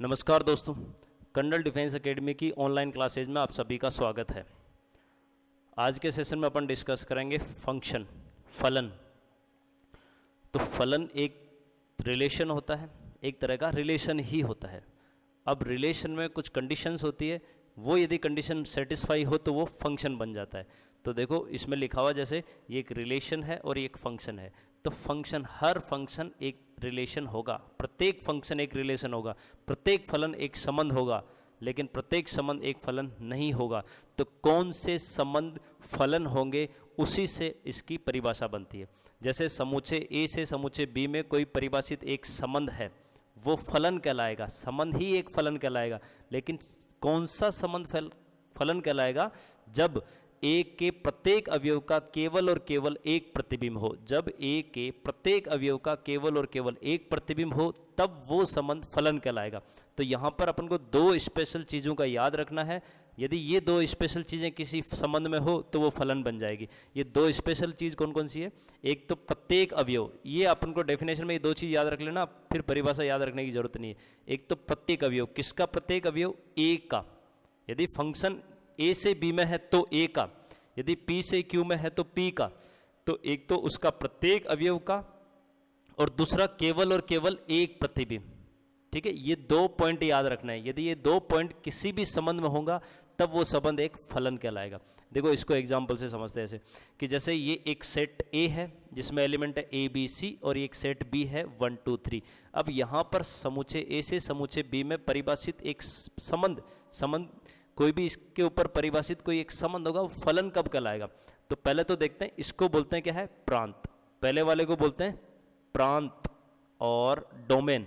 नमस्कार दोस्तों कंडल डिफेंस एकेडमी की ऑनलाइन क्लासेज में आप सभी का स्वागत है आज के सेशन में अपन डिस्कस करेंगे फंक्शन फलन तो फलन एक रिलेशन होता है एक तरह का रिलेशन ही होता है अब रिलेशन में कुछ कंडीशंस होती है वो यदि कंडीशन सेटिस्फाई हो तो वो फंक्शन बन जाता है तो देखो इसमें लिखा हुआ जैसे ये एक रिलेशन है और ये एक फंक्शन है तो फंक्शन हर फंक्शन एक रिलेशन होगा प्रत्येक फंक्शन एक रिलेशन होगा प्रत्येक फलन एक संबंध होगा लेकिन प्रत्येक संबंध एक फलन नहीं होगा तो कौन से संबंध फलन होंगे उसी से इसकी परिभाषा बनती है जैसे समूचे ए से समूचे बी में कोई परिभाषित एक संबंध है वो फलन कहलाएगा संबंध ही एक फलन कहलाएगा लेकिन कौन सा संबंध फल फलन कहलाएगा जब ए के प्रत्येक अवयव का केवल और केवल एक प्रतिबिंब हो जब ए के प्रत्येक अवयव का केवल और केवल एक प्रतिबिंब हो तब वो संबंध फलन कहलाएगा तो यहाँ पर अपन को दो स्पेशल चीज़ों का याद रखना है यदि ये दो स्पेशल चीज़ें किसी संबंध में हो तो वो फलन बन जाएगी ये दो स्पेशल चीज़ कौन कौन सी है एक तो प्रत्येक अवयव ये अपन को डेफिनेशन में ये दो चीज़ याद रख लेना फिर परिभाषा याद रखने की जरूरत नहीं है एक तो प्रत्येक अवयव किसका प्रत्येक अवयव एक का यदि फंक्शन ए से बी में है तो ए का यदि पी से क्यू में है तो पी का तो एक तो उसका प्रत्येक अवयव का और दूसरा केवल और केवल एक प्रतिबिंब ठीक है ये दो पॉइंट याद रखना है यदि ये दो पॉइंट किसी भी संबंध में होगा तब वो संबंध एक फलन कहलाएगा देखो इसको एग्जाम्पल से समझते हैं ऐसे कि जैसे ये एक सेट ए है जिसमें एलिमेंट है ए बी सी और एक सेट बी है वन टू थ्री अब यहाँ पर समूचे ए से समूचे बी में परिभाषित एक संबंध संबंध कोई भी इसके ऊपर परिभाषित कोई एक संबंध होगा वो फलन कब कहलाएगा तो पहले तो देखते हैं इसको बोलते हैं क्या है प्रांत पहले वाले को बोलते हैं प्रांत और डोमेन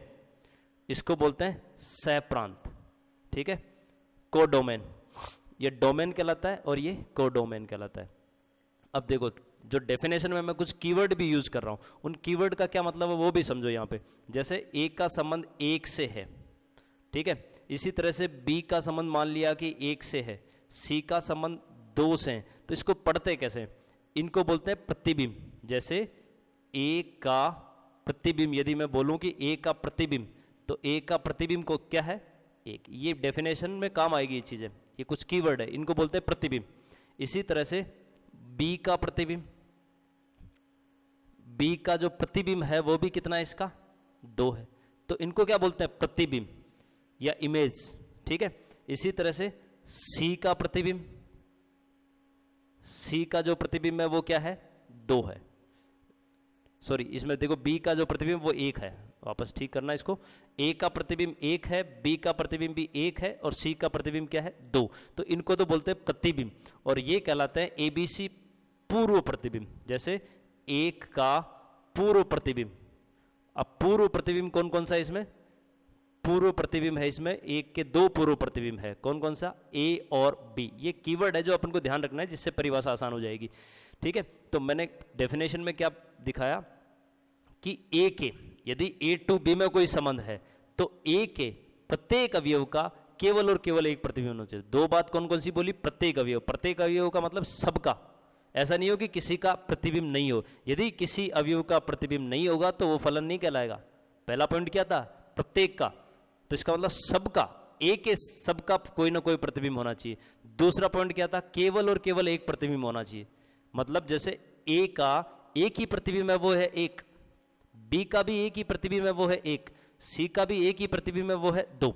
इसको बोलते हैं सह प्रांत ठीक है को डोमेन ये डोमेन कहलाता है और ये को डोमेन कहलाता है अब देखो जो डेफिनेशन में मैं कुछ कीवर्ड भी यूज़ कर रहा हूँ उन कीवर्ड का क्या मतलब है वो भी समझो यहाँ पे जैसे एक का संबंध एक से है ठीक है इसी तरह से बी का संबंध मान लिया कि एक से है सी का संबंध दो से है तो इसको पढ़ते कैसे इनको बोलते हैं प्रतिबिंब जैसे ए का प्रतिबिंब यदि मैं बोलूं कि ए का प्रतिबिंब तो ए का प्रतिबिंब को क्या है एक ये डेफिनेशन में काम आएगी ये चीज़ें ये कुछ कीवर्ड है इनको बोलते हैं प्रतिबिंब इसी तरह से बी का प्रतिबिंब बी का जो प्रतिबिंब है वो भी कितना है इसका दो है तो इनको क्या बोलते हैं प्रतिबिंब या इमेज ठीक है इसी तरह से सी का प्रतिबिंब सी का जो प्रतिबिंब है वो क्या है दो है सॉरी इसमें देखो बी का जो प्रतिबिंब वो एक है वापस ठीक करना इसको ए का प्रतिबिंब एक है बी का प्रतिबिंब भी एक है और सी का प्रतिबिंब क्या है दो तो इनको तो बोलते हैं प्रतिबिंब और ये कहलाते हैं एबीसी पूर्व प्रतिबिंब जैसे एक का पूर्व प्रतिबिंब अब पूर्व प्रतिबिंब कौन कौन सा है इसमें पूर्व प्रतिबिंब है इसमें एक के दो पूर्व प्रतिबिंब है कौन कौन सा ए और बी ये कीवर्ड है जो अपन को ध्यान रखना है जिससे परिभाषा आसान हो जाएगी ठीक है तो मैंने डेफिनेशन में क्या दिखाया कि ए के यदि ए टू बी में कोई संबंध है तो ए के प्रत्येक अवयव का केवल और केवल एक प्रतिबिंब होना चाहिए दो बात कौन कौन सी बोली प्रत्येक अवयव प्रत्येक अवयव का मतलब सबका ऐसा नहीं हो कि किसी का प्रतिबिंब नहीं हो यदि किसी अवयव का प्रतिबिंब नहीं होगा तो वो फलन नहीं कहलाएगा पहला पॉइंट क्या था प्रत्येक का तो इसका मतलब सबका एक के सबका कोई ना कोई प्रतिबिंब होना चाहिए दूसरा पॉइंट क्या था केवल और केवल एक प्रतिबिंब होना चाहिए मतलब जैसे ए का एक ही प्रतिबिंब है वो है एक बी का भी एक ही प्रतिबिंब है वो है एक सी का भी एक ही प्रतिबिंब है वो है दो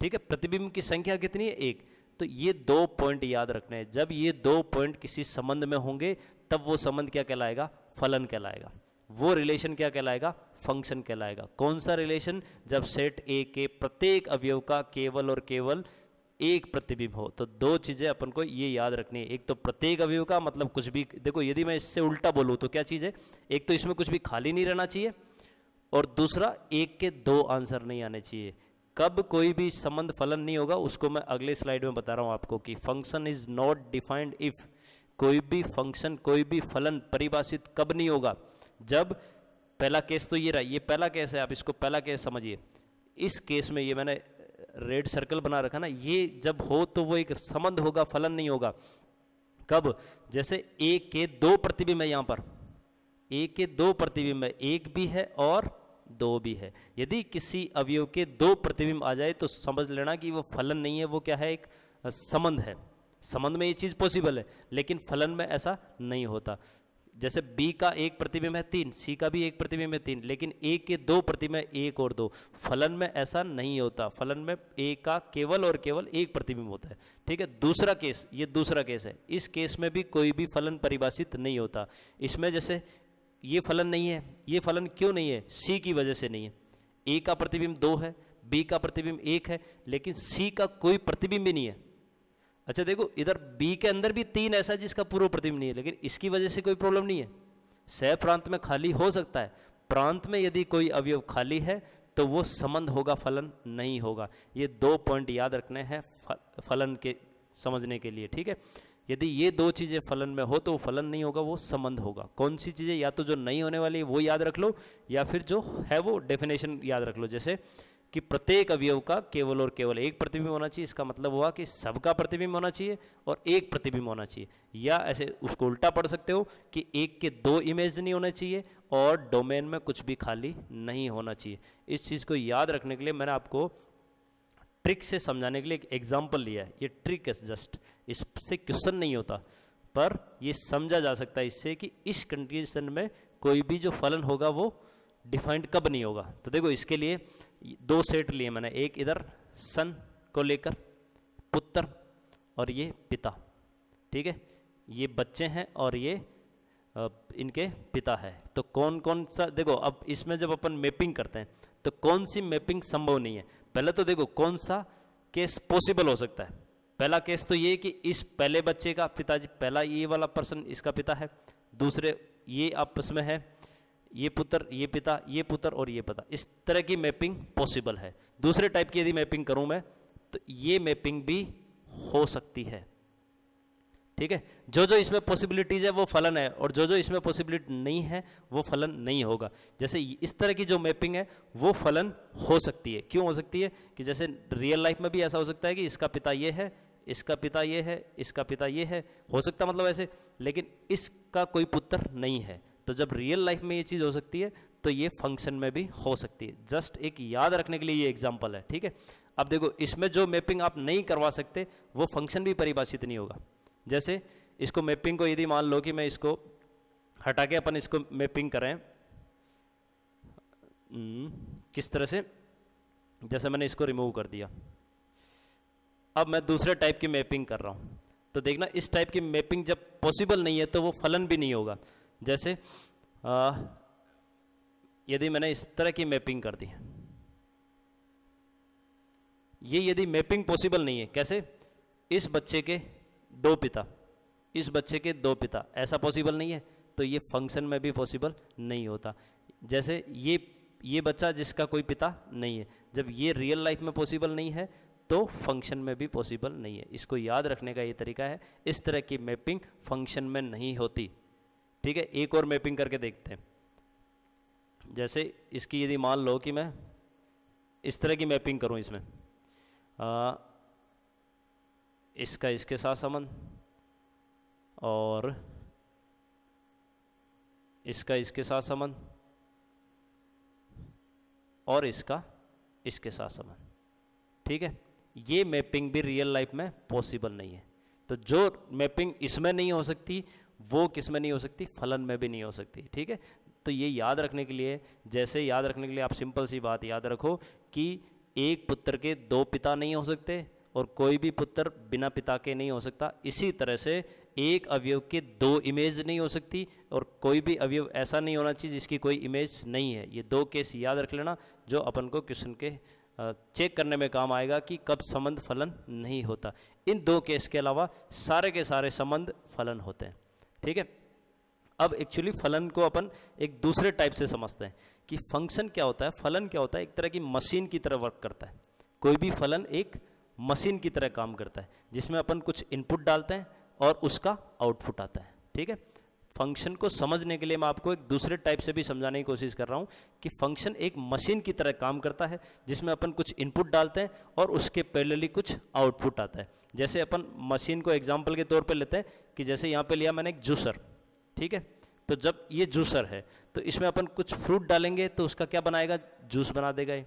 ठीक है प्रतिबिंब की संख्या कितनी है एक तो ये दो पॉइंट याद रखने हैं जब ये दो पॉइंट किसी संबंध में होंगे तब वो संबंध क्या कहलाएगा फलन कहलाएगा वो रिलेशन क्या कहलाएगा फंक्शन कहलाएगा कौन सा रिलेशन जब सेट ए के प्रत्येक अवयव का केवल और केवल एक प्रतिबिंब हो तो दो चीज़ें अपन को ये याद रखनी है एक तो प्रत्येक अवयव का मतलब कुछ भी देखो यदि मैं इससे उल्टा बोलूं तो क्या चीज़ है एक तो इसमें कुछ भी खाली नहीं रहना चाहिए और दूसरा एक के दो आंसर नहीं आने चाहिए कब कोई भी संबंध फलन नहीं होगा उसको मैं अगले स्लाइड में बता रहा हूं आपको कि function is not defined if कोई भी फंक्शन कोई भी फलन परिभाषित कब नहीं होगा जब पहला केस तो ये रहा ये पहला केस है आप इसको पहला केस समझिए इस केस में ये मैंने रेड सर्कल बना रखा ना ये जब हो तो वो एक संबंध होगा फलन नहीं होगा कब जैसे एक के दो प्रतिबिंब है यहाँ पर एक के दो प्रतिबिंब है एक भी है और दो भी है यदि किसी अवयव के दो प्रतिबिंब आ जाए तो समझ लेना कि वो फलन नहीं है वो क्या है एक संबंध है संबंध में ये चीज़ पॉसिबल है लेकिन फलन में ऐसा नहीं होता जैसे बी का एक प्रतिबिंब है तीन सी का भी एक प्रतिबिंब है तीन लेकिन ए के दो प्रतिबिंब एक और दो फलन में ऐसा नहीं होता फलन में ए का केवल और केवल एक प्रतिबिंब होता है ठीक है दूसरा केस ये दूसरा केस है इस केस में भी कोई भी फलन परिभाषित नहीं होता इसमें जैसे ये फलन नहीं है ये फलन क्यों नहीं है सी की वजह से नहीं है ए का प्रतिबिंब दो है बी का प्रतिबिंब एक है लेकिन सी का कोई प्रतिबिंब भी नहीं है अच्छा देखो इधर बी के अंदर भी तीन ऐसा जिसका पूर्व प्रतिबिंब नहीं है लेकिन इसकी वजह से कोई प्रॉब्लम नहीं है सह प्रांत में खाली हो सकता है प्रांत में यदि कोई अवयव खाली है तो वो संबंध होगा फलन नहीं होगा ये दो पॉइंट याद रखने हैं फलन के समझने के लिए ठीक है यदि ये दो चीज़ें फलन में हो तो वो फलन नहीं होगा वो संबंध होगा कौन सी चीज़ें या तो जो नहीं होने वाली है वो याद रख लो या फिर जो है वो डेफिनेशन याद रख लो जैसे कि प्रत्येक अवयव का केवल और केवल एक प्रतिबिंब होना चाहिए इसका मतलब हुआ कि सबका प्रतिबिंब होना चाहिए और एक प्रतिबिंब होना चाहिए या ऐसे उसको उल्टा पढ़ सकते हो कि एक के दो इमेज नहीं होने चाहिए और डोमेन में कुछ भी खाली नहीं होना चाहिए इस चीज़ को याद रखने के लिए मैंने आपको ट्रिक से समझाने के लिए एक एग्जाम्पल लिया है ये ट्रिक है जस्ट इससे क्वेश्चन नहीं होता पर यह समझा जा सकता है इससे कि इस कंडीशन में कोई भी जो फलन होगा वो डिफाइंड कब नहीं होगा तो देखो इसके लिए दो सेट लिए मैंने एक इधर सन को लेकर पुत्र और ये पिता ठीक है ये बच्चे हैं और ये इनके पिता है तो कौन कौन सा देखो अब इसमें जब अपन मैपिंग करते हैं तो कौन सी मैपिंग संभव नहीं है पहले तो देखो कौन सा केस पॉसिबल हो सकता है पहला केस तो ये कि इस पहले बच्चे का पिताजी पहला ये वाला पर्सन इसका पिता है दूसरे ये आपस में है ये पुत्र ये पिता ये पुत्र और ये पिता इस तरह की मैपिंग पॉसिबल है दूसरे टाइप की यदि मैपिंग करूँ मैं तो ये मैपिंग भी हो सकती है ठीक है जो जो इसमें पॉसिबिलिटीज़ है वो फलन है और जो जो इसमें पॉसिबिलिटी नहीं है वो फलन नहीं होगा जैसे इस तरह की जो मैपिंग है वो फलन हो सकती है क्यों हो सकती है कि जैसे रियल लाइफ में भी ऐसा हो सकता है कि इसका पिता ये है इसका पिता ये है इसका पिता ये है हो सकता मतलब ऐसे लेकिन इसका कोई पुत्र नहीं है तो जब रियल लाइफ में ये चीज़ हो सकती है तो ये फंक्शन में भी हो सकती है जस्ट एक याद रखने के लिए ये एग्जाम्पल है ठीक है अब देखो इसमें जो मैपिंग आप नहीं करवा सकते वो फंक्शन भी परिभाषित नहीं होगा जैसे इसको मैपिंग को यदि मान लो कि मैं इसको हटा के अपन इसको मैपिंग करें हम्म, किस तरह से जैसे मैंने इसको रिमूव कर दिया अब मैं दूसरे टाइप की मैपिंग कर रहा हूँ तो देखना इस टाइप की मैपिंग जब पॉसिबल नहीं है तो वो फलन भी नहीं होगा जैसे आ, यदि मैंने इस तरह की मैपिंग कर दी ये यदि मैपिंग पॉसिबल नहीं है कैसे इस बच्चे के दो पिता इस बच्चे के दो पिता ऐसा पॉसिबल नहीं है तो ये फंक्शन में भी पॉसिबल नहीं होता जैसे ये ये बच्चा जिसका कोई पिता नहीं है जब ये रियल लाइफ में पॉसिबल नहीं है तो फंक्शन में भी पॉसिबल नहीं है इसको याद रखने का ये तरीका है इस तरह की मैपिंग फंक्शन में नहीं होती ठीक है एक और मैपिंग करके देखते हैं जैसे इसकी यदि मान लो कि मैं इस तरह की मैपिंग करूं इसमें आ, इसका इसके साथ संबंध और इसका इसके साथ संबंध और इसका इसके साथ संबंध ठीक है ये मैपिंग भी रियल लाइफ में पॉसिबल नहीं है तो जो मैपिंग इसमें नहीं हो सकती वो किस में नहीं हो सकती फलन में भी नहीं हो सकती ठीक है तो ये याद रखने के लिए जैसे याद रखने के लिए आप सिंपल सी बात याद रखो कि एक पुत्र के दो पिता नहीं हो सकते और कोई भी पुत्र बिना पिता के नहीं हो सकता इसी तरह से एक अवयव के दो इमेज नहीं हो सकती और कोई भी अवयव ऐसा नहीं होना चाहिए जिसकी कोई इमेज नहीं है ये दो केस याद रख लेना जो अपन को क्वेश्चन के चेक करने में काम आएगा कि कब संबंध फलन नहीं होता इन दो केस के अलावा सारे के सारे संबंध फलन होते हैं ठीक है अब एक्चुअली फलन को अपन एक दूसरे टाइप से समझते हैं कि फंक्शन क्या होता है फलन क्या होता है एक तरह की मशीन की तरह वर्क करता है कोई भी फलन एक मशीन की तरह काम करता है जिसमें अपन कुछ इनपुट डालते हैं और उसका आउटपुट आता है ठीक है फंक्शन को समझने के लिए मैं आपको एक दूसरे टाइप से भी समझाने की कोशिश कर रहा हूँ कि फंक्शन एक मशीन की तरह काम करता है जिसमें अपन कुछ इनपुट डालते हैं और उसके पैरेलली कुछ आउटपुट आता है जैसे अपन मशीन को एग्जाम्पल के तौर पर लेते हैं कि जैसे यहाँ पर लिया मैंने एक जूसर ठीक है तो जब ये जूसर है तो इसमें अपन कुछ फ्रूट डालेंगे तो उसका क्या बनाएगा जूस बना देगा ये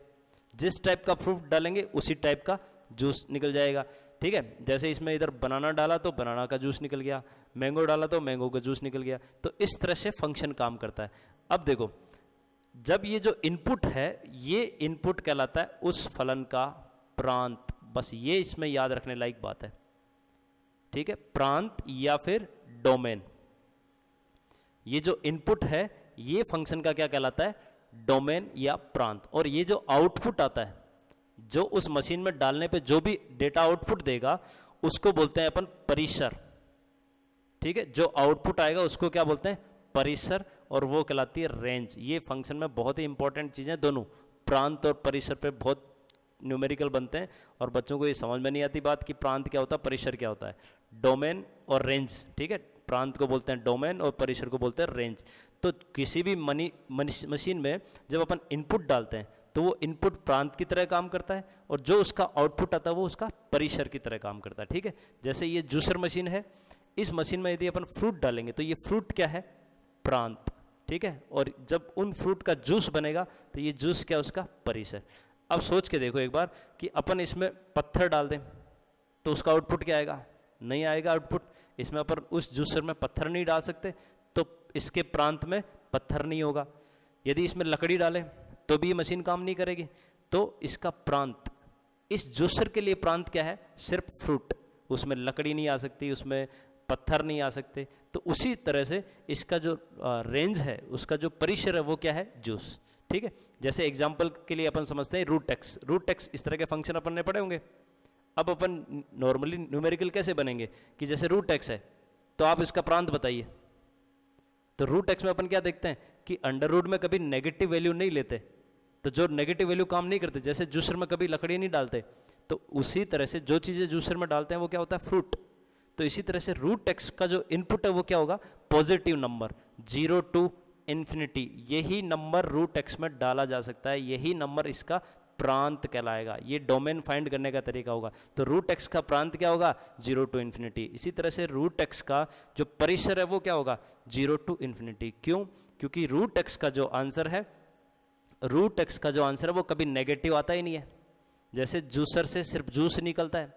जिस टाइप का फ्रूट डालेंगे उसी टाइप का जूस निकल जाएगा ठीक है जैसे इसमें इधर बनाना डाला तो बनाना का जूस निकल गया मैंगो डाला तो मैंगो का जूस निकल गया तो इस तरह से फंक्शन काम करता है अब देखो जब ये जो इनपुट है ये इनपुट कहलाता है उस फलन का प्रांत बस ये इसमें याद रखने लायक बात है ठीक है प्रांत या फिर डोमेन ये जो इनपुट है ये फंक्शन का क्या कहलाता है डोमेन या प्रांत और ये जो आउटपुट आता है जो उस मशीन में डालने पे जो भी डेटा आउटपुट देगा उसको बोलते हैं अपन परिसर ठीक है जो आउटपुट आएगा उसको क्या बोलते हैं परिसर और वो कहलाती है रेंज ये फंक्शन में बहुत ही इंपॉर्टेंट चीज़ें दोनों प्रांत और परिसर पे बहुत न्यूमेरिकल बनते हैं और बच्चों को ये समझ में नहीं आती बात कि प्रांत क्या होता है परिसर क्या होता है डोमेन और रेंज ठीक है प्रांत को बोलते हैं डोमेन और परिसर को बोलते हैं रेंज तो किसी भी मनी मशीन में जब अपन इनपुट डालते हैं तो वो इनपुट प्रांत की तरह काम करता है और जो उसका आउटपुट आता है वो उसका परिसर की तरह काम करता है ठीक है जैसे ये जूसर मशीन है इस मशीन में यदि अपन फ्रूट डालेंगे तो ये फ्रूट क्या है प्रांत ठीक है और जब उन फ्रूट का जूस बनेगा तो ये जूस क्या उसका परिसर अब सोच के देखो एक बार कि अपन इसमें पत्थर डाल दें तो उसका आउटपुट क्या आएगा नहीं आएगा आउटपुट इसमें अपन उस जूसर में पत्थर नहीं डाल सकते तो इसके प्रांत में पत्थर नहीं होगा यदि इसमें लकड़ी डालें तो भी ये मशीन काम नहीं करेगी तो इसका प्रांत इस जूसर के लिए प्रांत क्या है सिर्फ फ्रूट उसमें लकड़ी नहीं आ सकती उसमें पत्थर नहीं आ सकते तो उसी तरह से इसका जो रेंज है उसका जो परिसर है वो क्या है जूस ठीक है जैसे एग्जाम्पल के लिए अपन समझते हैं रूट एक्स रूट इस तरह के फंक्शन अपन ने पड़े होंगे अब अपन नॉर्मली न्यूमेरिकल कैसे बनेंगे कि जैसे रूट एक्स है तो आप इसका प्रांत बताइए तो रूट एक्स में अपन क्या देखते हैं कि अंडर रूट में कभी नेगेटिव वैल्यू नहीं लेते तो जो नेगेटिव वैल्यू काम नहीं करते जैसे जूसर में कभी लकड़ी नहीं डालते तो उसी तरह से जो चीज़ें जूसर में डालते हैं वो क्या होता है फ्रूट तो इसी तरह से रूट एक्स का जो इनपुट है वो क्या होगा positive number zero to infinity यही नंबर रूट एक्स में डाला जा सकता है यही नंबर इसका प्रांत कहलाएगा ये डोमेन फाइंड करने का तरीका होगा तो रूट एक्स का प्रांत क्या होगा जीरो टू इन्फिनिटी इसी तरह से रूट एक्स का जो परिसर है वो क्या होगा जीरो टू इन्फिनिटी क्यों क्योंकि रूट एक्स का जो आंसर है रूट एक्स का जो आंसर है वो कभी नेगेटिव आता ही नहीं है जैसे जूसर से सिर्फ जूस निकलता है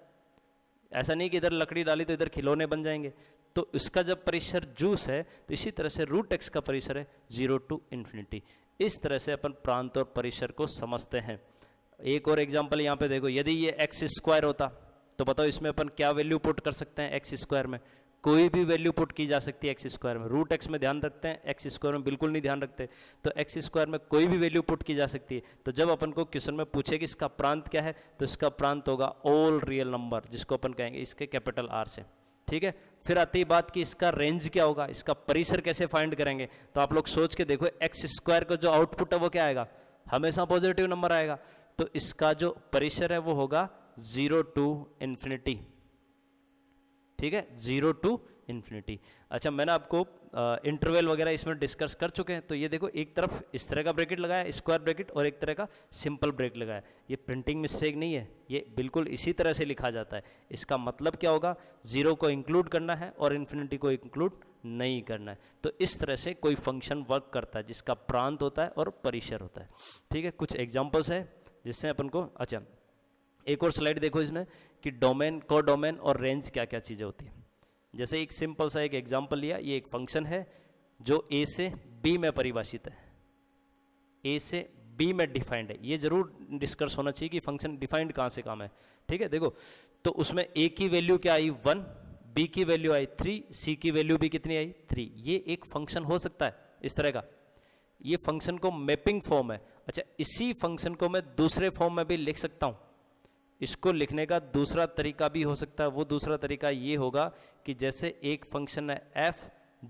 ऐसा नहीं कि इधर लकड़ी डाली तो इधर खिलौने बन जाएंगे तो इसका जब परिसर जूस है तो इसी तरह से रूट एक्स का परिसर है जीरो टू इन्फिनिटी इस तरह से अपन प्रांत और परिसर को समझते हैं एक और एग्जाम्पल यहाँ पे देखो यदि ये एक्स स्क्वायर होता तो बताओ इसमें अपन क्या वैल्यू पुट कर सकते हैं एक्स स्क्वायर में कोई भी वैल्यू पुट की जा सकती है एक्स स्क्वायर में रूट एक्स में ध्यान रखते हैं एक्स स्क्वायर में बिल्कुल नहीं ध्यान रखते तो एक्स स्क्वायर में कोई भी वैल्यू पुट की जा सकती है तो जब अपन को क्वेश्चन में पूछे कि इसका प्रांत क्या है तो इसका प्रांत होगा ऑल रियल नंबर जिसको अपन कहेंगे इसके कैपिटल आर से ठीक है फिर आती है बात कि इसका रेंज क्या होगा इसका परिसर कैसे फाइंड करेंगे तो आप लोग सोच के देखो एक्स स्क्वायर का जो आउटपुट है वो क्या आएगा हमेशा पॉजिटिव नंबर आएगा तो इसका जो परिसर है वो होगा जीरो टू इन्फिनिटी ठीक है जीरो टू इन्फिनिटी अच्छा मैंने आपको इंटरवल वगैरह इसमें डिस्कस कर चुके हैं तो ये देखो एक तरफ इस तरह का ब्रैकेट लगाया स्क्वायर ब्रैकेट और एक तरह का सिंपल ब्रेक लगाया ये प्रिंटिंग मिस्टेक नहीं है ये बिल्कुल इसी तरह से लिखा जाता है इसका मतलब क्या होगा ज़ीरो को इंक्लूड करना है और इन्फिनिटी को इंक्लूड नहीं करना है तो इस तरह से कोई फंक्शन वर्क करता है जिसका प्रांत होता है और परिसर होता है ठीक है कुछ एग्जाम्पल्स है जिससे अपन को अच्छा एक और स्लाइड देखो इसमें कि डोमेन को डोमेन और रेंज क्या क्या चीज़ें होती हैं जैसे एक सिंपल सा एक एग्जाम्पल लिया ये एक फंक्शन है जो ए से बी में परिभाषित है ए से बी में डिफाइंड है ये जरूर डिस्कस होना चाहिए कि फंक्शन डिफाइंड कहाँ से काम है ठीक है देखो तो उसमें ए की वैल्यू क्या आई वन बी की वैल्यू आई थ्री सी की वैल्यू भी कितनी आई थ्री ये एक फंक्शन हो सकता है इस तरह का ये फंक्शन को मैपिंग फॉर्म है अच्छा इसी फंक्शन को मैं दूसरे फॉर्म में भी लिख सकता हूँ इसको लिखने का दूसरा तरीका भी हो सकता है वो दूसरा तरीका ये होगा कि जैसे एक फंक्शन है एफ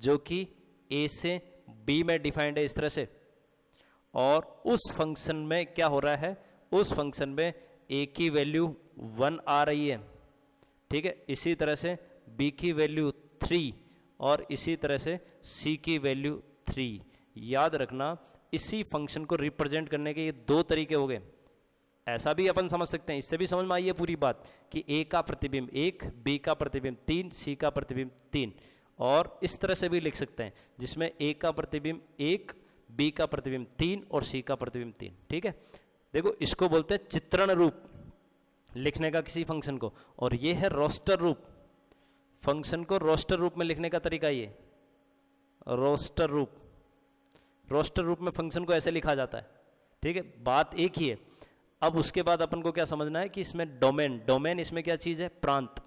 जो कि ए से बी में डिफाइंड है इस तरह से और उस फंक्शन में क्या हो रहा है उस फंक्शन में ए की वैल्यू वन आ रही है ठीक है इसी तरह से बी की वैल्यू थ्री और इसी तरह से सी की वैल्यू थ्री याद रखना इसी फंक्शन को रिप्रेजेंट करने के ये दो तरीके हो गए ऐसा भी अपन समझ सकते हैं इससे भी समझ में आई है पूरी बात कि ए का प्रतिबिंब एक बी का प्रतिबिंब तीन सी का प्रतिबिंब तीन और इस तरह से भी लिख सकते हैं जिसमें ए का प्रतिबिंब एक बी का प्रतिबिंब तीन और सी का प्रतिबिंब तीन ठीक है देखो इसको बोलते हैं चित्रण रूप लिखने का किसी फंक्शन को और ये है रोस्टर रूप फंक्शन को रोस्टर रूप में लिखने का तरीका ये रोस्टर रूप रोस्टर रूप में फंक्शन को ऐसे लिखा जाता है ठीक है बात एक ही है अब उसके बाद अपन को क्या समझना है कि इसमें डोमेन डोमेन इसमें क्या चीज़ है प्रांत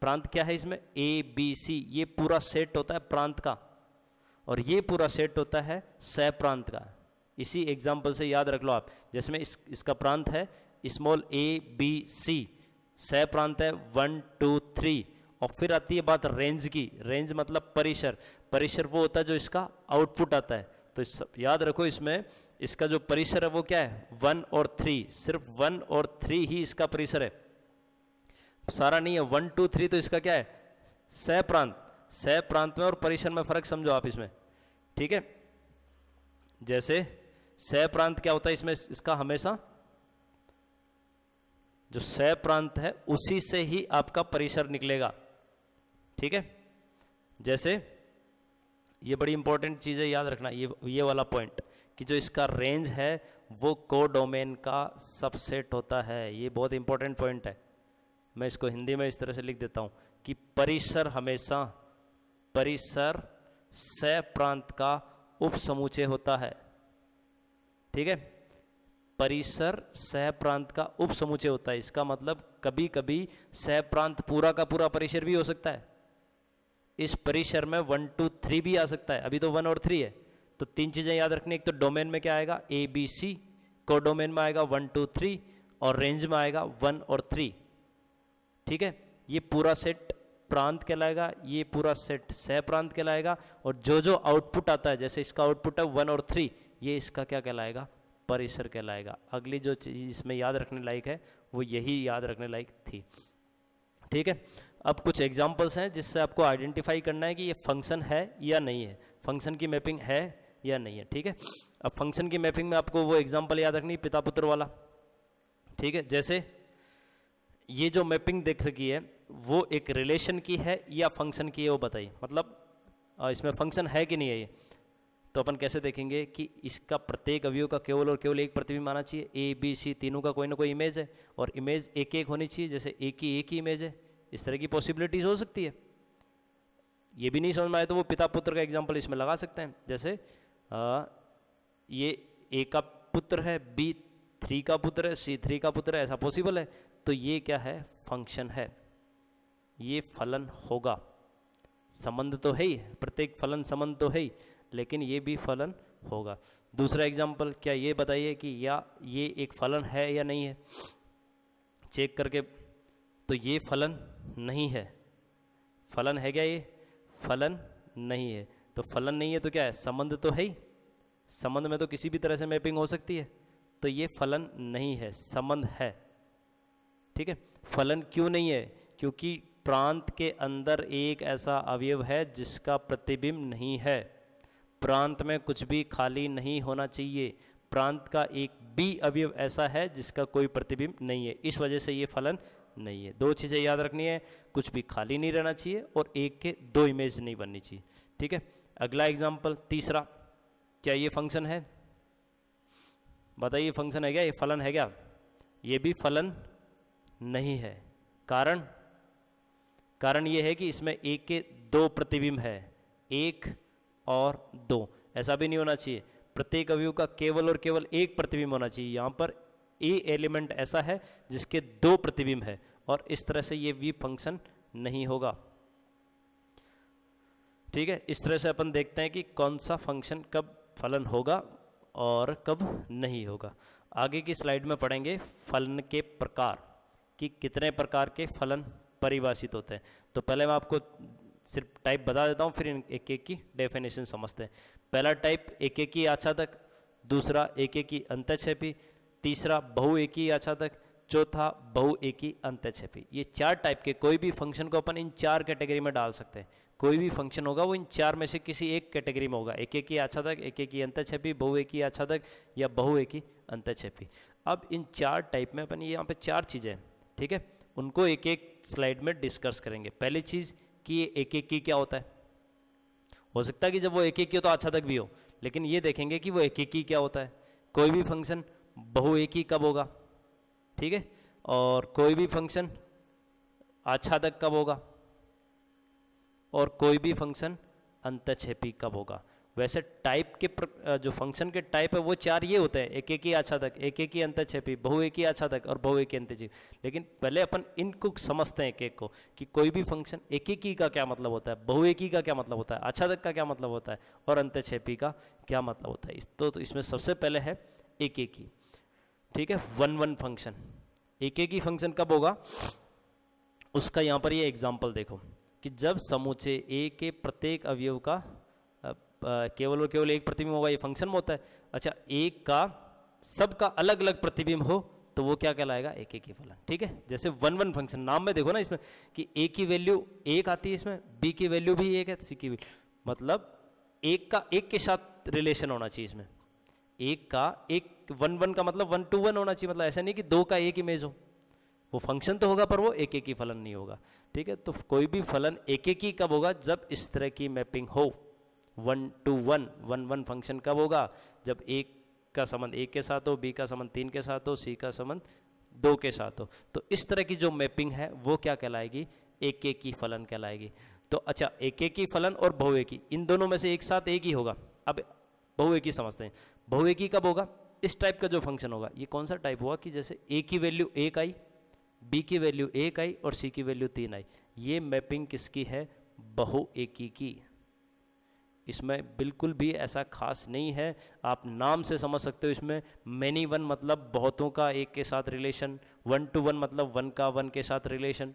प्रांत क्या है इसमें ए बी सी ये पूरा सेट होता है प्रांत का और ये पूरा सेट होता है सह प्रांत का इसी एग्जाम्पल से याद रख लो आप जिसमें इस इसका प्रांत है स्मॉल ए बी सी सह प्रांत है वन टू थ्री और फिर आती है बात रेंज की रेंज मतलब परिसर परिसर वो होता है जो इसका आउटपुट आता है तो याद रखो इसमें इसका जो परिसर है वो क्या है वन और थ्री सिर्फ वन और थ्री ही इसका परिसर है सारा नहीं है वन टू थ्री तो इसका क्या है सह प्रांत सह प्रांत में और परिसर में फर्क समझो आप इसमें ठीक है जैसे सह प्रांत क्या होता है इसमें इसका हमेशा जो सह प्रांत है उसी से ही आपका परिसर निकलेगा ठीक है जैसे ये बड़ी इंपॉर्टेंट चीज़ है याद रखना ये ये वाला पॉइंट कि जो इसका रेंज है वो को डोमेन का सबसेट होता है ये बहुत इंपॉर्टेंट पॉइंट है मैं इसको हिंदी में इस तरह से लिख देता हूँ कि परिसर हमेशा परिसर स प्रांत का उपसमुचे होता है ठीक है परिसर सह प्रांत का उपसमुचे होता है इसका मतलब कभी कभी सह प्रांत पूरा का पूरा परिसर भी हो सकता है इस परिसर में वन टू थ्री भी आ सकता है अभी तो वन और थ्री है तो तीन चीज़ें याद रखनी एक तो डोमेन में क्या आएगा ए बी सी को डोमेन में आएगा वन टू थ्री और रेंज में आएगा वन और थ्री ठीक है ये पूरा सेट प्रांत कहलाएगा ये पूरा सेट सह प्रांत कहलाएगा और जो जो आउटपुट आता है जैसे इसका आउटपुट है वन और थ्री ये इसका क्या कहलाएगा परिसर कहलाएगा अगली जो चीज़ इसमें याद रखने लायक है वो यही याद रखने लायक थी ठीक है अब कुछ एग्जाम्पल्स हैं जिससे आपको आइडेंटिफाई करना है कि ये फंक्शन है या नहीं है फंक्शन की मैपिंग है या नहीं है ठीक है अब फंक्शन की मैपिंग में आपको वो एग्जाम्पल याद रखनी पिता पुत्र वाला ठीक है जैसे ये जो मैपिंग देख रखी है वो एक रिलेशन की है या फंक्शन की है वो बताइए मतलब इसमें फंक्शन है कि नहीं है ये तो अपन कैसे देखेंगे कि इसका प्रत्येक अवयव का केवल और केवल एक प्रतिबिंब माना चाहिए ए बी सी तीनों का कोई ना कोई इमेज है और इमेज एक एक होनी चाहिए जैसे एक ही एक ही इमेज है इस तरह की पॉसिबिलिटीज़ हो सकती है ये भी नहीं समझ में आए तो वो पिता पुत्र का एग्जाम्पल इसमें लगा सकते हैं जैसे आ, ये ए का पुत्र है बी थ्री का पुत्र है सी थ्री का पुत्र है ऐसा पॉसिबल है तो ये क्या है फंक्शन है ये फलन होगा संबंध तो है ही प्रत्येक फलन संबंध तो है ही लेकिन ये भी फलन होगा दूसरा एग्जाम्पल क्या ये बताइए कि या ये एक फलन है या नहीं है चेक करके तो ये फलन नहीं है फलन है क्या ये फलन नहीं है तो फलन नहीं है तो क्या है संबंध तो है ही संबंध में तो किसी भी तरह से मैपिंग हो सकती है तो ये फलन नहीं है संबंध है ठीक है फलन क्यों नहीं है क्योंकि प्रांत के अंदर एक ऐसा अवयव है जिसका प्रतिबिंब नहीं है प्रांत में कुछ भी खाली नहीं होना चाहिए प्रांत का एक बी अवयव ऐसा है जिसका कोई प्रतिबिंब नहीं है इस वजह से ये फलन नहीं है दो चीज़ें याद रखनी है कुछ भी खाली नहीं रहना चाहिए और एक के दो इमेज नहीं बननी चाहिए ठीक है अगला एग्जाम्पल तीसरा क्या ये फंक्शन है बताइए फंक्शन है क्या ये फलन है क्या ये भी फलन नहीं है कारण कारण ये है कि इसमें एक के दो प्रतिबिंब है एक और दो ऐसा भी नहीं होना चाहिए प्रत्येक अवयव का केवल और केवल एक प्रतिबिंब होना चाहिए यहाँ पर ए एलिमेंट ऐसा है जिसके दो प्रतिबिंब है और इस तरह से ये वी फंक्शन नहीं होगा ठीक है इस तरह से अपन देखते हैं कि कौन सा फंक्शन कब फलन होगा और कब नहीं होगा आगे की स्लाइड में पढ़ेंगे फलन के प्रकार कि कितने प्रकार के फलन परिभाषित होते हैं तो पहले मैं आपको सिर्फ टाइप बता देता हूँ फिर इन एक एक की डेफिनेशन समझते हैं पहला टाइप एक एक की आच्छादक दूसरा एक एक की अंतक्षेपी तीसरा बहु बहुएकी आच्छादक चौथा बहु अंत अंतक्षेपी ये चार टाइप के कोई भी फंक्शन को अपन इन चार कैटेगरी में डाल सकते हैं कोई भी फंक्शन होगा वो इन चार में से किसी एक कैटेगरी में होगा एक अच्छा एक ही आच्छादक एक एक ही बहु ही बहुएकी आच्छादक या बहु एक बहुएकी अंतक्षेपी अब इन चार टाइप में अपन यहाँ पे चार चीज़ें ठीक है उनको एक एक स्लाइड में डिस्कस करेंगे पहली चीज़ कि ये एक एक की क्या होता है हो सकता है कि जब वो एक एक की हो तो आच्छादक भी हो लेकिन ये देखेंगे कि वो एक एक की क्या होता है कोई भी फंक्शन बहु एक ही कब होगा ठीक है और कोई भी फंक्शन आच्छादक कब होगा और कोई भी फंक्शन अंतक्षेपी कब होगा वैसे टाइप के जो फंक्शन के टाइप है वो चार ये होते हैं एक एक ही आच्छादक एक एक ही अंतक्षेपी बहु एक ही आच्छादक और बहु एक ही अंतक्षेपी लेकिन पहले अपन इनको समझते हैं एक एक को कि कोई भी फंक्शन एक एक ही का क्या मतलब होता है बहु एक ही का क्या मतलब होता है आच्छादक का क्या मतलब होता है और अंतक्षेपी का क्या मतलब होता है इस तो, तो इसमें सबसे पहले है एक एक ही ठीक है वन वन फंक्शन एक एक ही फंक्शन कब होगा उसका यहाँ पर ये एग्जाम्पल देखो कि जब समूचे ए के प्रत्येक अवयव का केवल और केवल एक प्रतिबिंब होगा ये फंक्शन में होता है अच्छा एक का सबका अलग अलग प्रतिबिंब हो तो वो क्या कहलाएगा एक एक ही फलन ठीक है जैसे वन वन फंक्शन नाम में देखो ना इसमें कि ए की वैल्यू एक आती है इसमें बी की वैल्यू भी एक है सी की वैल्यू मतलब एक का एक के साथ रिलेशन होना चाहिए इसमें एक का एक वन वन का मतलब वन टू वन होना चाहिए मतलब ऐसा नहीं कि दो का एक इमेज हो वो फंक्शन तो होगा पर वो एक एक ही फलन नहीं होगा ठीक है तो कोई भी फलन एक एक ही कब होगा जब इस तरह की मैपिंग हो one to one one one function कब होगा जब एक का संबंध एक के साथ हो बी का संबंध तीन के साथ हो सी का संबंध दो के साथ हो तो इस तरह की जो मैपिंग है वो क्या कहलाएगी एक एक की फलन कहलाएगी तो अच्छा एक एक की फलन और बहुएकी इन दोनों में से एक साथ एक ही होगा अब बहुएकी समझते हैं बहुएकी कब होगा इस टाइप का जो फंक्शन होगा ये कौन सा टाइप हुआ कि जैसे ए की वैल्यू एक आई बी की वैल्यू एक आई और सी की वैल्यू तीन आई ये मैपिंग किसकी है बहु एकी की इसमें बिल्कुल भी ऐसा खास नहीं है आप नाम से समझ सकते हो इसमें मैनी वन मतलब बहुतों का एक के साथ रिलेशन वन टू वन मतलब वन का वन के साथ रिलेशन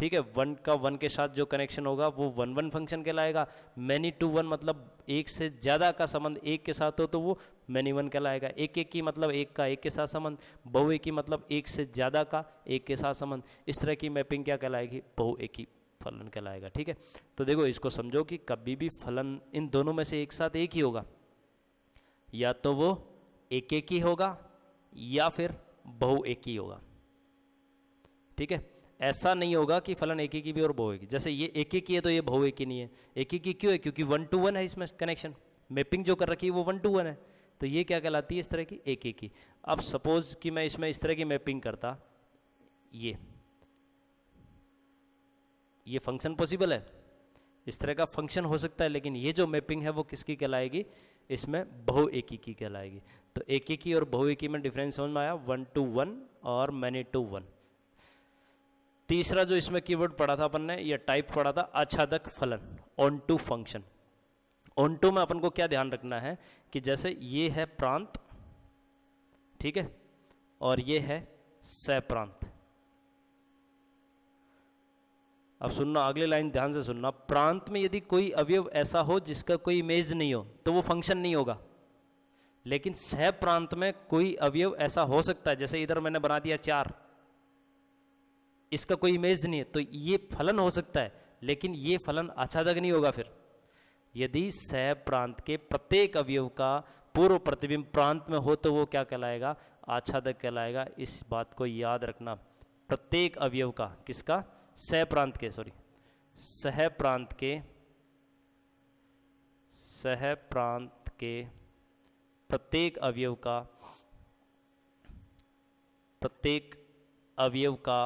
ठीक है वन का वन के साथ जो कनेक्शन होगा वो वन वन फंक्शन कहलाएगा मैनी टू वन मतलब एक से ज़्यादा का संबंध एक के साथ हो तो वो मैनी वन कहलाएगा एक एक की मतलब एक का एक के साथ संबंध बहु ही मतलब एक से ज़्यादा का एक के साथ संबंध इस तरह की मैपिंग क्या कहलाएगी बहु एक ही फलन कहलाएगा ठीक है तो देखो इसको समझो कि कभी भी फलन इन दोनों में से एक साथ एक ही होगा या तो वो एक एक ही होगा या फिर बहु एक ही होगा ठीक है ऐसा नहीं होगा कि फलन एक की भी और बहुएगी जैसे ये एक की है तो ये बहु की नहीं है एक की क्यों है क्योंकि वन टू वन है इसमें कनेक्शन मैपिंग जो कर रखी है वो वन टू वन है तो ये क्या कहलाती है इस तरह की एक की अब सपोज कि मैं इसमें इस तरह की मैपिंग करता ये ये फंक्शन पॉसिबल है इस तरह का फंक्शन हो सकता है लेकिन ये जो मैपिंग है वो किसकी कहलाएगी इसमें बहु एकी की कहलाएगी तो एक की और बहु एकी में डिफरेंस समझ में आया वन टू वन और मैनी टू वन तीसरा जो इसमें कीवर्ड पढ़ा था अपन ने ये टाइप पढ़ा था आच्छादक फलन onto function onto में अपन को क्या ध्यान रखना है कि जैसे ये है प्रांत ठीक है और ये है सह प्रांत अब सुनना अगली लाइन ध्यान से सुनना प्रांत में यदि कोई अवयव ऐसा हो जिसका कोई इमेज नहीं हो तो वो फंक्शन नहीं होगा लेकिन सह प्रांत में कोई अवयव ऐसा हो सकता है जैसे इधर मैंने बना दिया चार इसका कोई इमेज नहीं है तो ये फलन हो सकता है लेकिन ये फलन अच्छा तक नहीं होगा फिर यदि सह प्रांत के प्रत्येक अवयव का पूर्व प्रतिबिंब प्रांत में हो तो वो क्या कहलाएगा आच्छादक कहलाएगा इस बात को याद रखना प्रत्येक अवयव का किसका सह प्रांत के सॉरी सह प्रांत के सह प्रांत के प्रत्येक अवयव का प्रत्येक अवयव का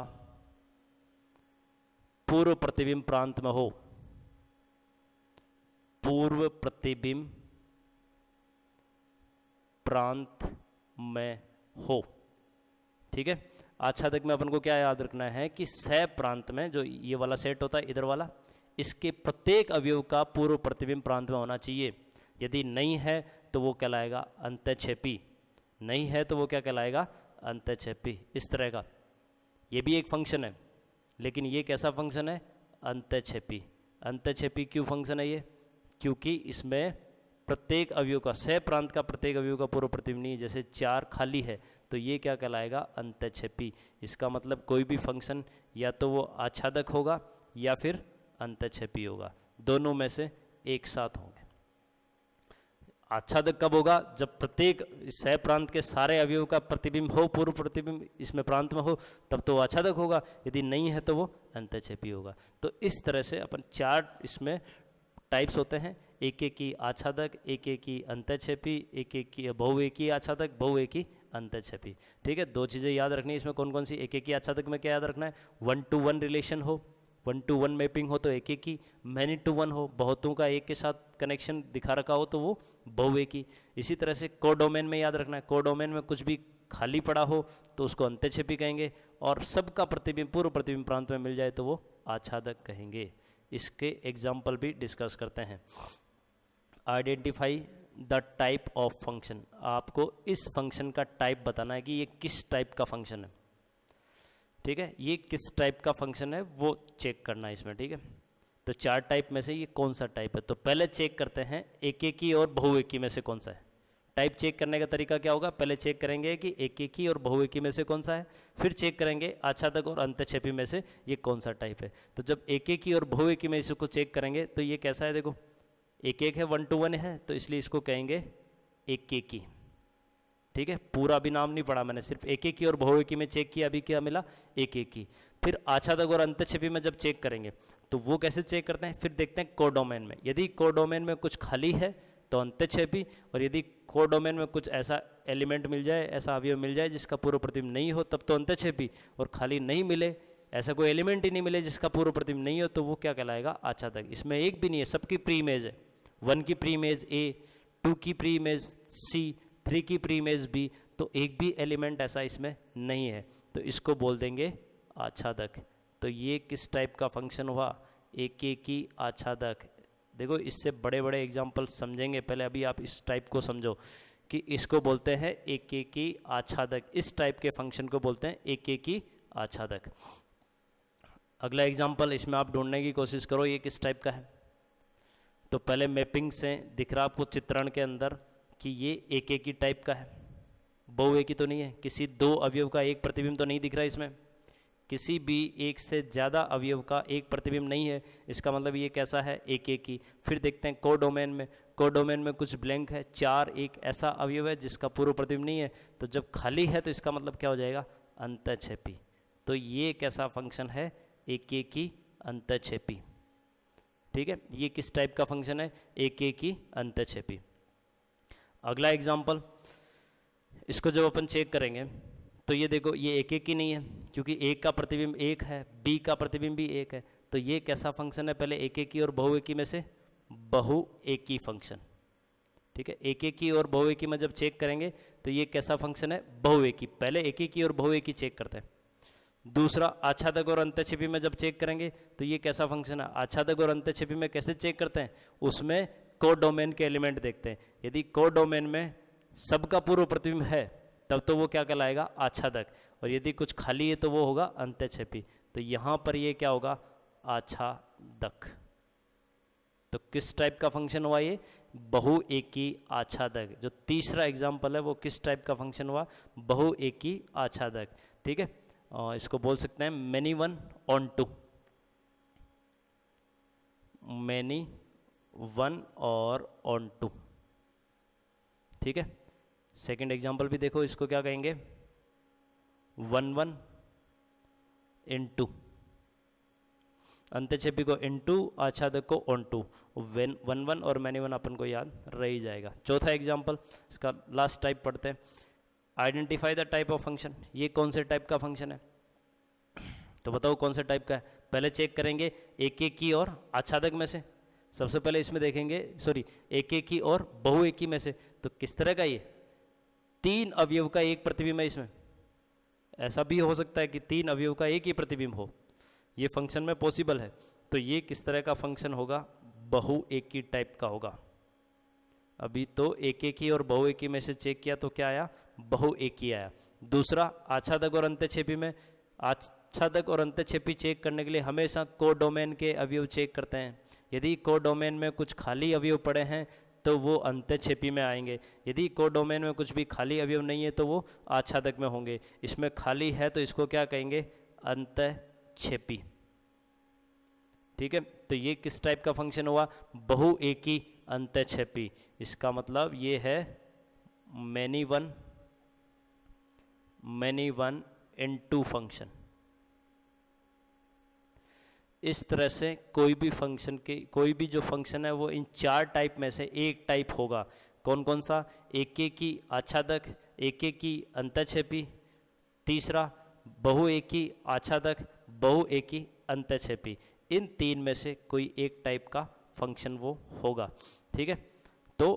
पूर्व प्रतिबिंब प्रांत में हो पूर्व प्रतिबिंब प्रांत में हो ठीक है अच्छा तक में अपन को क्या याद रखना है कि सह प्रांत में जो ये वाला सेट होता है इधर वाला इसके प्रत्येक अवयव का पूर्व प्रतिबिंब प्रांत में होना चाहिए यदि नहीं है तो वो कहलाएगा अंत्यक्षेपी नहीं है तो वो क्या कहलाएगा अंत्यक्षेपी इस तरह का ये भी एक फंक्शन है लेकिन ये कैसा फंक्शन है अंतक्षेपी अंतक्षेपी क्यों फंक्शन है ये क्योंकि इसमें प्रत्येक अवयव का सह प्रांत का प्रत्येक अवयव का पूर्व प्रतिबिंब जैसे चार खाली है तो ये क्या कहलाएगा अंतक्षेपी इसका मतलब कोई भी फंक्शन या तो वो आच्छादक होगा या फिर अंतक्षेपी होगा दोनों में से एक साथ होंगे आच्छादक कब होगा जब प्रत्येक सह प्रांत के सारे अवयव का प्रतिबिंब हो पूर्व प्रतिबिंब इसमें प्रांत में हो तब तो वो आच्छादक होगा यदि नहीं है तो वो अंतक्षेपी होगा तो इस तरह से अपन चार इसमें टाइप्स होते हैं एक एक की आच्छादक एक एक की अंतक्षेपी एक एक की एक ही आच्छादक बहुएकी अंतक्षेपी ठीक है दो चीज़ें याद रखनी है इसमें कौन कौन सी एक एक की आच्छादक में क्या याद रखना है वन टू वन रिलेशन हो वन टू वन मैपिंग हो तो एक एक ही मैनी टू वन हो बहुतों का एक के साथ कनेक्शन दिखा रखा हो तो वो एक की इसी तरह से कोडोमेन में याद रखना है कोडोमेन में कुछ भी खाली पड़ा हो तो उसको अंत्यक्षेपी कहेंगे और सबका प्रतिबिंब पूर्व प्रतिबिंब प्रांत में मिल जाए तो वो आच्छादक कहेंगे इसके एग्जाम्पल भी डिस्कस करते हैं identify the type of function आपको इस फंक्शन का टाइप बताना है कि ये किस टाइप का फंक्शन है ठीक है ये किस टाइप का फंक्शन है वो चेक करना है इसमें ठीक है तो चार टाइप में से ये कौन सा टाइप है तो पहले चेक करते हैं एक एक ही और बहुएकी में से कौन सा है टाइप चेक करने का तरीका क्या होगा पहले चेक करेंगे कि एक एक ही और बहुएकी में से कौन सा है फिर चेक करेंगे आच्छादक और अंतक्षेपी में से ये कौन सा टाइप है तो जब एक एक ही और बहुएकी में इसको चेक करेंगे तो ये कैसा है देखो एक एक है वन टू वन है तो इसलिए इसको कहेंगे एक एक ही ठीक है पूरा भी नाम नहीं पढ़ा मैंने सिर्फ एक एक की और बहु एक में चेक किया अभी क्या मिला एक एक की फिर आच्छादक और अंतक्षेपी में जब चेक करेंगे तो वो कैसे चेक करते हैं फिर देखते हैं कोडोमेन में यदि कोडोमेन में कुछ खाली है तो अंतक्षेपी और यदि कोडोमेन में कुछ ऐसा एलिमेंट मिल जाए ऐसा अवयव मिल जाए जिसका पूर्व प्रतिम नहीं हो तब तो अंतक्षेपी और खाली नहीं मिले ऐसा कोई एलिमेंट ही नहीं मिले जिसका पूर्व प्रतिम नहीं हो तो वो क्या कहलाएगा आच्छादक इसमें एक भी नहीं है सबकी प्री इमेज है वन की प्री इमेज ए टू की प्री इमेज सी थ्री की प्री इमेज बी तो एक भी एलिमेंट ऐसा इसमें नहीं है तो इसको बोल देंगे आच्छादक तो ये किस टाइप का फंक्शन हुआ एक एक की आच्छादक देखो इससे बड़े बड़े एग्जाम्पल समझेंगे पहले अभी आप इस टाइप को समझो कि इसको बोलते हैं एक एक की आच्छादक इस टाइप के फंक्शन को बोलते हैं एक एक की आच्छादक अगला एग्जाम्पल इसमें आप ढूंढने की कोशिश करो ये किस टाइप का है तो पहले मैपिंग से दिख रहा आपको चित्रण के अंदर कि ये एक एक ही टाइप का है बहु एक ही तो नहीं है किसी दो अवयव का एक प्रतिबिंब तो नहीं दिख रहा है इसमें किसी भी एक से ज़्यादा अवयव का एक प्रतिबिंब नहीं है इसका मतलब ये कैसा है एक एक ही फिर देखते हैं कोडोमेन में कोडोमेन में कुछ ब्लैंक है चार एक ऐसा अवयव है जिसका पूर्व प्रतिबिंब नहीं है तो जब खाली है तो इसका मतलब क्या हो जाएगा अंतक्षेपी तो ये कैसा फंक्शन है एक एक ही अंतक्षेपी ठीक है ये किस टाइप का फंक्शन है एक एक ही अंतक्षेपी अगला एग्जाम्पल इसको जब अपन चेक करेंगे तो ये देखो ये एक एक ही नहीं है क्योंकि एक का प्रतिबिंब एक है बी का प्रतिबिंब भी एक है तो ये कैसा फंक्शन है पहले एक एक ही और बहुएकी में से बहु एक ही फंक्शन ठीक है एक एक और बहुएकी में जब चेक करेंगे तो ये कैसा फंक्शन है ही पहले एक एक और बहुएकी चेक करते हैं दूसरा आच्छादक और अंत में जब चेक करेंगे तो ये कैसा फंक्शन है आच्छादक और अंत में कैसे चेक करते हैं उसमें को डोमेन के एलिमेंट देखते हैं यदि को डोमेन में सबका पूर्व प्रतिबिंब है तब तो वो क्या कहलाएगा आच्छादक और यदि कुछ खाली है तो वो होगा अंत्यक्षेपी तो यहाँ पर ये क्या होगा आच्छादक तो किस टाइप का फंक्शन हुआ ये बहु एकी आच्छादक जो तीसरा एग्जाम्पल है वो किस टाइप का फंक्शन हुआ बहु एकी आच्छादक ठीक है इसको बोल सकते हैं many one onto many one और ऑन टू ठीक है सेकंड एग्जांपल भी देखो इसको क्या कहेंगे वन वन इन टू अंत्य छपी को इन टू आच्छादक को onto when one one और मैनी वन अपन को याद रह ही जाएगा चौथा एग्जाम्पल इसका लास्ट टाइप पढ़ते हैं identify the type of function ये कौन से टाइप का फंक्शन है तो बताओ कौन से टाइप का है पहले चेक करेंगे एक एक की और आच्छादक में से सबसे पहले इसमें देखेंगे सॉरी एक एक ही और बहु एक ही में से तो किस तरह का ये तीन अवयव का एक प्रतिबिंब है इसमें ऐसा भी हो सकता है कि तीन अवयव का एक ही प्रतिबिंब हो ये फंक्शन में पॉसिबल है तो ये किस तरह का फंक्शन होगा बहु एक ही टाइप का होगा अभी तो एक एक ही और बहु एक ही में से चेक किया तो क्या आया बहु एक ही आया दूसरा आच्छादक और अंत्यक्षेपी में आच्छादक और अंत्यक्षेपी चेक करने के लिए हमेशा को डोमेन के अवयव चेक करते हैं यदि को डोमेन में कुछ खाली अवयव पड़े हैं तो वो अंत्यक्षेपी में आएंगे यदि को डोमेन में कुछ भी खाली अवयव नहीं है तो वो आच्छादक में होंगे इसमें खाली है तो इसको क्या कहेंगे अंत्यक्षेपी ठीक है तो ये किस टाइप का फंक्शन हुआ बहु एकी अंत्यक्षेपी इसका मतलब ये है many one many one into function इस तरह से कोई भी फंक्शन के कोई भी जो फंक्शन है वो इन चार टाइप में से एक टाइप होगा कौन कौन सा एक एक की आच्छादक एक एक की अंतक्षेपी तीसरा बहु एक की आच्छादक बहु एक की अंतक्षेपी इन तीन में से कोई एक टाइप का फंक्शन वो होगा ठीक है तो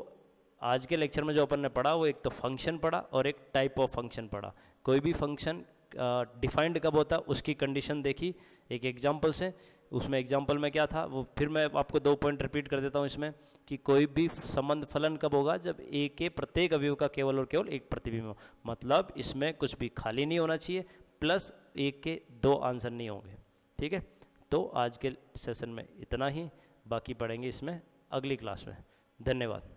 आज के लेक्चर में जो अपन ने पढ़ा वो एक तो फंक्शन पढ़ा और एक टाइप ऑफ फंक्शन पढ़ा कोई भी फंक्शन डिफाइंड कब होता है उसकी कंडीशन देखी एक एग्जाम्पल से उसमें एग्जाम्पल में क्या था वो फिर मैं आपको दो पॉइंट रिपीट कर देता हूँ इसमें कि कोई भी संबंध फलन कब होगा जब ए के प्रत्येक अवयव का केवल और केवल एक प्रतिबिंब हो मतलब इसमें कुछ भी खाली नहीं होना चाहिए प्लस ए के दो आंसर नहीं होंगे ठीक है तो आज के सेशन में इतना ही बाकी पढ़ेंगे इसमें अगली क्लास में धन्यवाद